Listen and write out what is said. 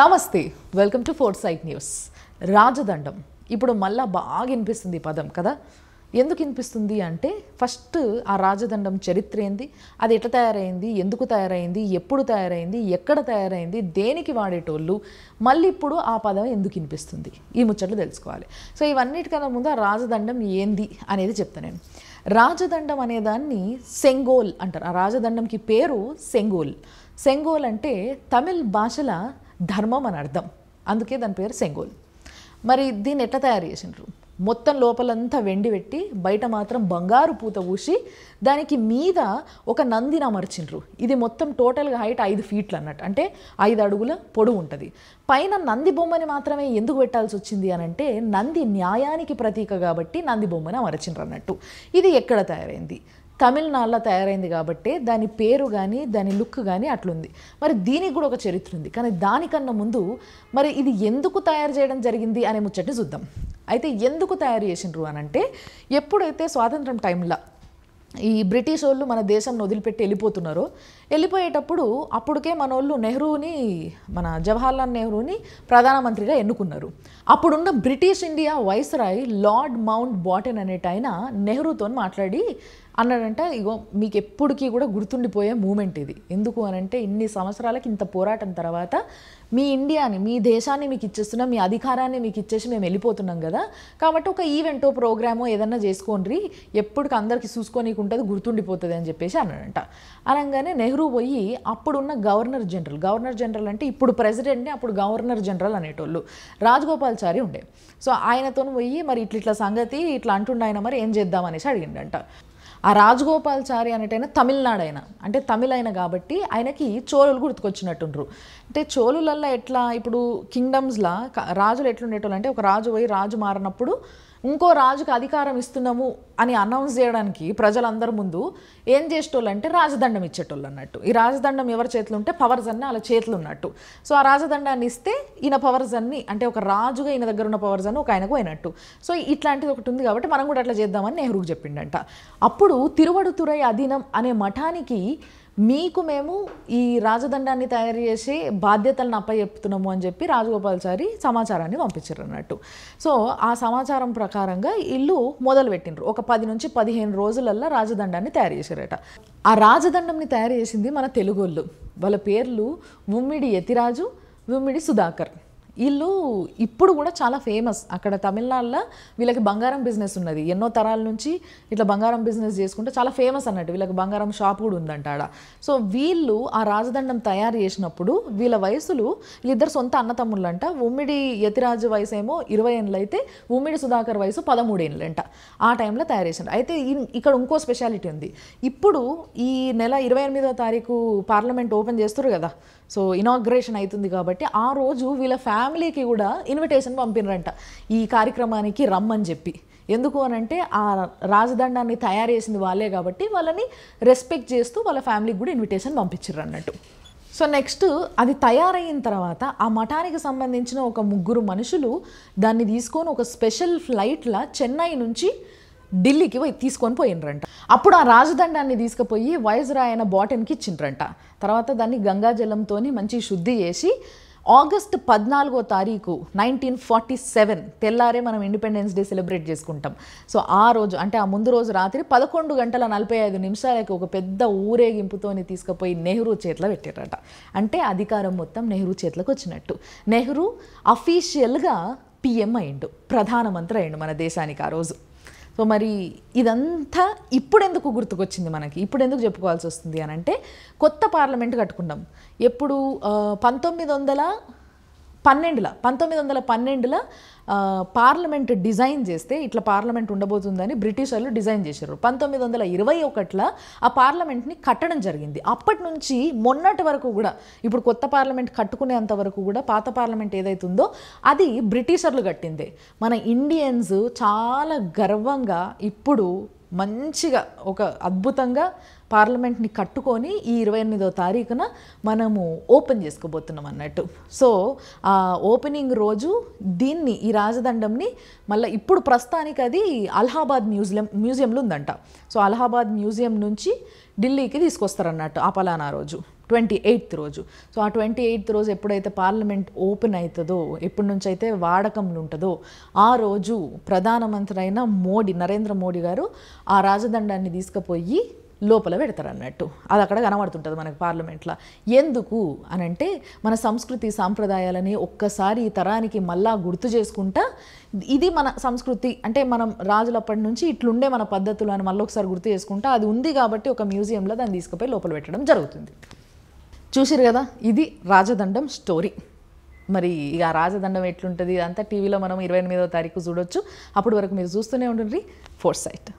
నమస్తే welcome to four sight news రాజదండం ఇప్పుడు మళ్ళా బాగా వినిపిస్తుంది ఈ పదం కదా ఎందుకు వినిపిస్తుంది అంటే ఫస్ట్ ఆ రాజదండం చరిత్ర ఏంది అది ఎట తయారైంది ఎందుకు తయారైంది ఎప్పుడు తయారైంది ఎక్కడ తయారైంది దేనికి వాడేటోళ్ళు మళ్ళీ ఇప్పుడు ఆ పదం ఎందుకు వినిపిస్తుంది ఈ ముచ్చట్లు తెలుసుకోవాలి సో ఇవన్నిటికన్నా ముందు ఆ రాజదండం ఏంది అనేది చెప్తాను నేను రాజదండం అనేదాన్ని సెంగోల్ అంటారు ఆ రాజదండంకి పేరు సెంగోల్ సెంగోల్ అంటే తమిళ్ భాషల ధర్మం అని అర్థం అందుకే దాని పేరు సెంగోల్ మరి దీన్ని ఎట్లా తయారు చేసినారు మొత్తం లోపలంతా వెండి పెట్టి బయట మాత్రం బంగారు పూత పూసి దానికి మీద ఒక నందిని అమర్చిండ్రు ఇది మొత్తం టోటల్గా హైట్ ఐదు ఫీట్లు అన్నట్టు అంటే ఐదు అడుగుల పొడవు ఉంటుంది పైన నంది బొమ్మని మాత్రమే ఎందుకు పెట్టాల్సి వచ్చింది అని అంటే నంది న్యాయానికి ప్రతీక కాబట్టి నంది బొమ్మని అమర్చిండ్రు అన్నట్టు ఇది ఎక్కడ తయారైంది తమిళనాడులో తయారైంది కాబట్టి దాని పేరు కానీ దాని లుక్ కానీ అట్లుంది మరి దీనికి కూడా ఒక చరిత్ర ఉంది కానీ దానికన్నా ముందు మరి ఇది ఎందుకు తయారు చేయడం జరిగింది అనే ముచ్చటి చూద్దాం అయితే ఎందుకు తయారు చేసినారు అని అంటే ఎప్పుడైతే స్వాతంత్రం టైంలో ఈ బ్రిటిష్ వాళ్ళు మన దేశంను వదిలిపెట్టి వెళ్ళిపోతున్నారు వెళ్ళిపోయేటప్పుడు అప్పటికే మన వాళ్ళు నెహ్రూని మన జవహర్లాల్ నెహ్రూని ప్రధానమంత్రిగా ఎన్నుకున్నారు అప్పుడున్న British India viceroy Lord Mountbatten అనేట ఆయన నెహ్రూతో మాట్లాడి అన్నాడంట ఇగో మీకు ఎప్పటికీ కూడా గుర్తుండిపోయే మూమెంట్ ఇది ఎందుకు అనంటే ఇన్ని సంవత్సరాలకి ఇంత పోరాటం తర్వాత మీ ఇండియాని మీ దేశాన్ని మీకు ఇచ్చేస్తున్నాం మీ అధికారాన్ని మీకు ఇచ్చేసి మేము వెళ్ళిపోతున్నాం కదా కాబట్టి ఒక ఈవెంటో ప్రోగ్రామో ఏదన్నా చేసుకోండి ఎప్పటికి అందరికీ చూసుకోనీకు ఉంటుంది గుర్తుండిపోతుంది అని చెప్పేసి అన్నాడంట అనగానే నెహ్రూ పోయి అప్పుడున్న గవర్నర్ జనరల్ గవర్నర్ జనరల్ అంటే ఇప్పుడు ప్రెసిడెంట్ని అప్పుడు గవర్నర్ జనరల్ అనేటోళ్ళు రాజగోపాల్చారి ఉండే సో ఆయనతో పోయి మరి ఇట్లా ఇట్లా సంగతి ఇట్లా అంటుండే ఆయన మరి ఏం చేద్దామనేసి అడిగిండంట ఆ రాజగోపాల్చారి అనేటైనా తమిళనాడైన అంటే తమిళైన కాబట్టి ఆయనకి చోళులు గుర్తుకొచ్చినట్టుండ్రు అంటే చోళులల్లో ఎట్లా ఇప్పుడు కింగ్డమ్స్లా రాజులు ఎట్లుండేటోళ్ళు అంటే ఒక రాజు పోయి రాజు మారినప్పుడు ఇంకో రాజుకు అధికారం ఇస్తున్నాము అని అనౌన్స్ చేయడానికి ప్రజలందరి ముందు ఏం చేసేటోళ్ళు అంటే రాజదండం ఇచ్చేటోళ్ళు అన్నట్టు ఈ రాజదండం ఎవరి చేతులు ఉంటే పవర్స్ అన్ని వాళ్ళ చేతులు ఉన్నట్టు సో ఆ రాజదండాన్ని ఇస్తే ఈయన పవర్స్ అన్ని అంటే ఒక రాజుగా ఈయన దగ్గర ఉన్న పవర్స్ అన్ని ఒక ఆయనకు పోయినట్టు సో ఇట్లాంటిది ఒకటి ఉంది కాబట్టి మనం కూడా అట్లా చేద్దామని నెహ్రూకి చెప్పిండంట అప్పుడు తిరువడుతురై అధీనం అనే మఠానికి మీకు మేము ఈ రాజదండాన్ని తయారు చేసి బాధ్యతలను అప్పచెప్తున్నాము అని చెప్పి రాజగోపాల్చారి సమాచారాన్ని పంపించారు అన్నట్టు సో ఆ సమాచారం ప్రకారంగా ఇల్లు మొదలు ఒక పది నుంచి పదిహేను రోజులల్లో రాజదండాన్ని తయారు చేశారట ఆ రాజదండంని తయారు చేసింది మన తెలుగోళ్ళు వాళ్ళ పేర్లు ఉమ్మిడి యతిరాజు ఉమ్మిడి సుధాకర్ వీళ్ళు ఇప్పుడు కూడా చాలా ఫేమస్ అక్కడ తమిళనాడులో వీళ్ళకి బంగారం బిజినెస్ ఉన్నది ఎన్నో తరాల నుంచి ఇట్లా బంగారం బిజినెస్ చేసుకుంటే చాలా ఫేమస్ అన్నట్టు వీళ్ళకి బంగారం షాప్ కూడా ఉందంట ఆడ సో వీళ్ళు ఆ రాజదండం తయారు చేసినప్పుడు వీళ్ళ వయసులు వీళ్ళిద్దరు సొంత అన్నతమ్ముళ్ళంట ఉమ్మిడి యతిరాజు వయసు ఏమో ఇరవై ఏళ్ళు అయితే ఉమ్మిడి సుధాకర్ వయసు పదమూడేళ్ళంట ఆ టైంలో తయారు చేసినారు అయితే ఇక్కడ ఇంకో స్పెషాలిటీ ఉంది ఇప్పుడు ఈ నెల ఇరవై ఎనిమిదో తారీఖు పార్లమెంట్ ఓపెన్ చేస్తారు కదా సో ఇనాగ్రేషన్ అవుతుంది కాబట్టి ఆ రోజు వీళ్ళ ఫ్యా ఫ్యామిలీకి కూడా ఇన్విటేషన్ పంపినరంట ఈ కార్యక్రమానికి రమ్మని చెప్పి ఎందుకు అనంటే ఆ రాజదండాన్ని తయారు చేసింది వాళ్ళే కాబట్టి వాళ్ళని రెస్పెక్ట్ చేస్తూ వాళ్ళ ఫ్యామిలీకి కూడా ఇన్విటేషన్ పంపించారు అన్నట్టు సో నెక్స్ట్ అది తయారైన తర్వాత ఆ మఠానికి సంబంధించిన ఒక ముగ్గురు మనుషులు దాన్ని తీసుకొని ఒక స్పెషల్ ఫ్లైట్లా చెన్నై నుంచి ఢిల్లీకి తీసుకొని పోయినరంట అప్పుడు ఆ రాజదండాన్ని తీసుకుపోయి వైజరాయన బాటన్కి ఇచ్చిండ్రంట తర్వాత దాన్ని గంగాజలంతో మంచి శుద్ధి చేసి ఆగస్ట్ పద్నాలుగో తారీఖు నైన్టీన్ ఫార్టీ సెవెన్ తెల్లారే మనం ఇండిపెండెన్స్ డే సెలబ్రేట్ చేసుకుంటాం సో ఆ రోజు అంటే ఆ ముందు రోజు రాత్రి పదకొండు గంటల నలభై ఐదు నిమిషాలకి ఒక పెద్ద ఊరేగింపుతోని తీసుకుపోయి నెహ్రూ చేతిలో పెట్టారట అంటే అధికారం మొత్తం నెహ్రూ చేతిలోకి వచ్చినట్టు నెహ్రూ అఫీషియల్గా పిఎం అయిండు ప్రధానమంత్రి అయిండు మన దేశానికి ఆ రోజు సో మరి ఇదంతా ఇప్పుడు ఎందుకు గుర్తుకొచ్చింది మనకి ఇప్పుడు ఎందుకు చెప్పుకోవాల్సి వస్తుంది అని అంటే కొత్త పార్లమెంట్ కట్టుకున్నాం ఎప్పుడు పంతొమ్మిది వందల పన్నెండుల పంతొమ్మిది వందల పన్నెండుల పార్లమెంట్ డిజైన్ చేస్తే ఇట్లా పార్లమెంట్ ఉండబోతుందని బ్రిటిష్ వాళ్ళు డిజైన్ చేశారు పంతొమ్మిది వందల ఇరవై ఒకటిలో ఆ పార్లమెంట్ని కట్టడం జరిగింది అప్పటి నుంచి మొన్నటి వరకు కూడా ఇప్పుడు కొత్త పార్లమెంట్ కట్టుకునేంత వరకు కూడా పాత పార్లమెంట్ ఏదైతుందో అది బ్రిటిషర్లు కట్టిందే మన ఇండియన్స్ చాలా గర్వంగా ఇప్పుడు మంచిగా ఒక అద్భుతంగా పార్లమెంట్ని కట్టుకొని ఈ ఇరవై ఎనిమిదో తారీఖున మనము ఓపెన్ చేసుకోబోతున్నాం అన్నట్టు సో ఆ ఓపెనింగ్ రోజు దీన్ని ఈ రాజదండంని మళ్ళీ ఇప్పుడు ప్రస్తుతానికి అది అలహాబాద్ మ్యూజియం మ్యూజియంలో ఉందంట సో అలహాబాద్ మ్యూజియం నుంచి ఢిల్లీకి తీసుకొస్తారన్నట్టు ఆ పలానా రోజు ట్వంటీ ఎయిత్ రోజు సో ఆ ట్వంటీ ఎయిత్ రోజు ఎప్పుడైతే పార్లమెంట్ ఓపెన్ అవుతుందో ఎప్పటి నుంచి అయితే వాడకంలో ఉంటుందో ఆ రోజు ప్రధానమంత్రి అయిన మోడీ నరేంద్ర మోడీ గారు ఆ రాజదండాన్ని తీసుకుపోయి లోపల పెడతారు అన్నట్టు అది అక్కడ కనబడుతుంటుంది మనకు పార్లమెంట్లో ఎందుకు అనంటే మన సంస్కృతి సాంప్రదాయాలని ఒక్కసారి ఈ తరానికి మళ్ళా గుర్తు చేసుకుంటా ఇది మన సంస్కృతి అంటే మనం రాజులప్పటి నుంచి ఇట్లుండే మన పద్ధతులు అని మళ్ళీ ఒకసారి గుర్తు చేసుకుంటా అది ఉంది కాబట్టి ఒక మ్యూజియంలో దాన్ని తీసుకుపోయి లోపల పెట్టడం జరుగుతుంది చూసారు కదా ఇది రాజదండం స్టోరీ మరి ఇక రాజదండం ఎట్లుంటుంది అంతా టీవీలో మనం ఇరవై ఎనిమిదో తారీఖు చూడొచ్చు అప్పటి వరకు మీరు చూస్తూనే ఉండండి ఫోర్ సైట్